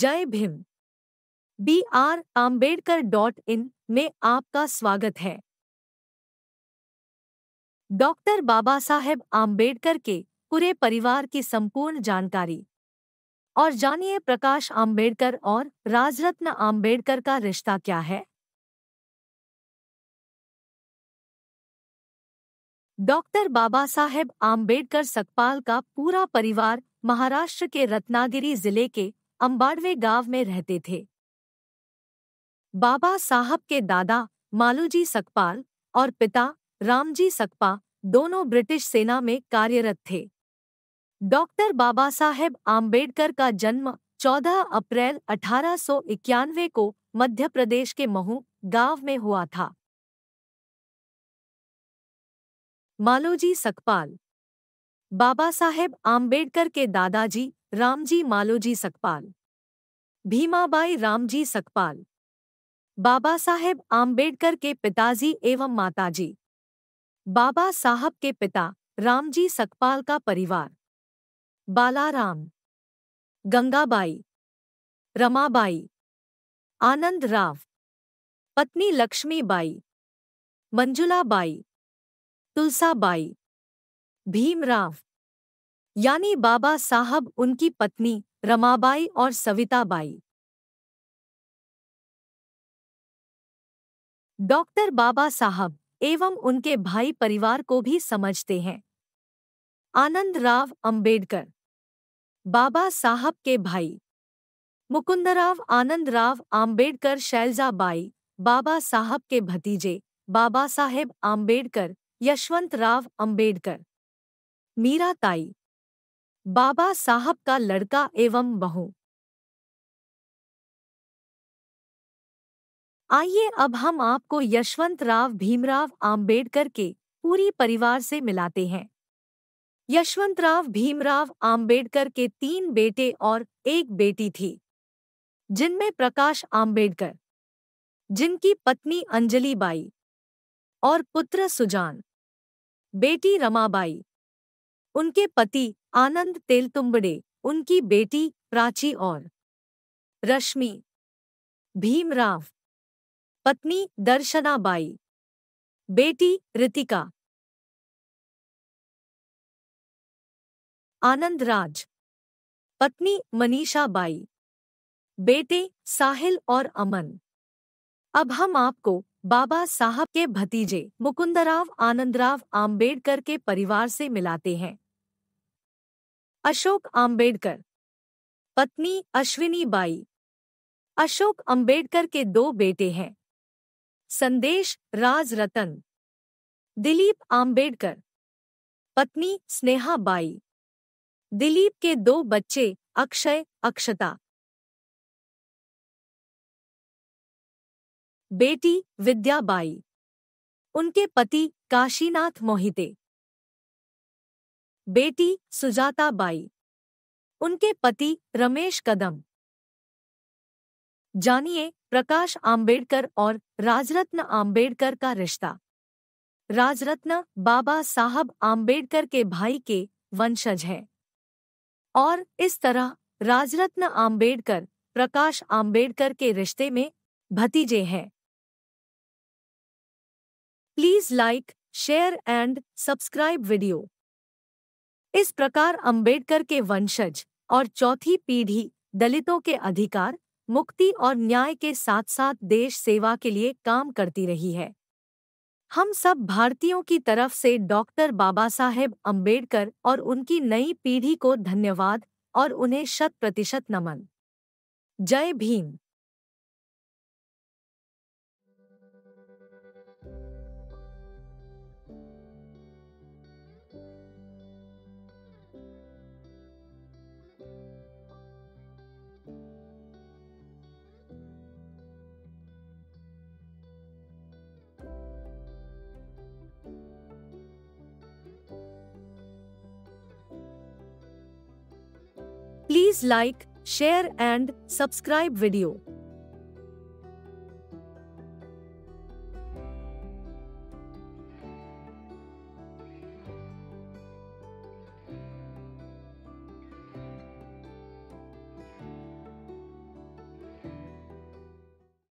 जय Bhim B R Ambedkar dot in में आपका स्वागत है डॉक्टर बाबा साहेब आम्बेडकर के पूरे परिवार की संपूर्ण जानकारी और जानिए प्रकाश आम्बेडकर और राजरत्न आम्बेडकर का रिश्ता क्या है डॉक्टर बाबा साहेब आम्बेडकर सकपाल का पूरा परिवार महाराष्ट्र के रत्नागिरी जिले के अम्बाड़वे गांव में रहते थे बाबा साहब के दादा मालूजी सकपाल और पिता रामजी सकपा दोनों ब्रिटिश सेना में कार्यरत थे डॉक्टर बाबा साहेब आम्बेडकर का जन्म 14 अप्रैल अठारह को मध्य प्रदेश के महू गांव में हुआ था मालोजी सकपाल बाबा साहेब आम्बेडकर के दादाजी रामजी मालोजी सकपाल भीमाबाई रामजी सकपाल बाबा साहेब आम्बेडकर के पिताजी एवं माताजी बाबा साहब के पिता रामजी सकपाल का परिवार बालाराम गंगाबाई रमाबाई आनंद राव पत्नी लक्ष्मीबाई मंजुलाबाई तुलसाबाई भीमराव यानी बाबा साहब उनकी पत्नी रमाबाई और सविताबाई डॉक्टर बाबा साहब एवं उनके भाई परिवार को भी समझते हैं आनंद राव अंबेडकर बाबा साहब के भाई मुकुंदराव आनंद राव आम्बेडकर शैलजाबाई बाबा साहब के भतीजे बाबा साहेब आम्बेडकर यशवंत राव अंबेडकर मीरा ताई बाबा साहब का लड़का एवं बहू आइए अब हम आपको यशवंत राव भीमराव आम्बेडकर के पूरी परिवार से मिलाते हैं यशवंतराव भीमराव आम्बेडकर के तीन बेटे और एक बेटी थी जिनमें प्रकाश आम्बेडकर जिनकी पत्नी अंजलि बाई और पुत्र सुजान बेटी रमाबाई उनके पति आनंद तेलतुम्बड़े उनकी बेटी प्राची और रश्मि भीमराव पत्नी दर्शनाबाई बेटी ऋतिका आनंद राज पत्नी मनीषा बाई बेटे साहिल और अमन अब हम आपको बाबा साहब के भतीजे मुकुंदराव आनंदराव आम्बेडकर के परिवार से मिलाते हैं अशोक आम्बेडकर पत्नी अश्विनी बाई अशोक अंबेडकर के दो बेटे हैं संदेश राज रतन दिलीप आम्बेडकर पत्नी स्नेहा बाई दिलीप के दो बच्चे अक्षय अक्षता बेटी विद्याबाई उनके पति काशीनाथ मोहिते बेटी सुजाता बाई उनके पति रमेश कदम जानिए प्रकाश आम्बेडकर और राजरत्न आम्बेडकर का रिश्ता राजरत्न बाबा साहब आम्बेडकर के भाई के वंशज हैं और इस तरह राजरत्न आम्बेडकर प्रकाश आम्बेडकर के रिश्ते में भतीजे हैं please like share and subscribe video इस प्रकार अंबेडकर के वंशज और चौथी पीढ़ी दलितों के अधिकार मुक्ति और न्याय के साथ साथ देश सेवा के लिए काम करती रही है हम सब भारतीयों की तरफ से डॉक्टर बाबा साहेब अम्बेडकर और उनकी नई पीढ़ी को धन्यवाद और उन्हें शत प्रतिशत नमन जय Bhim Please like, share and subscribe video.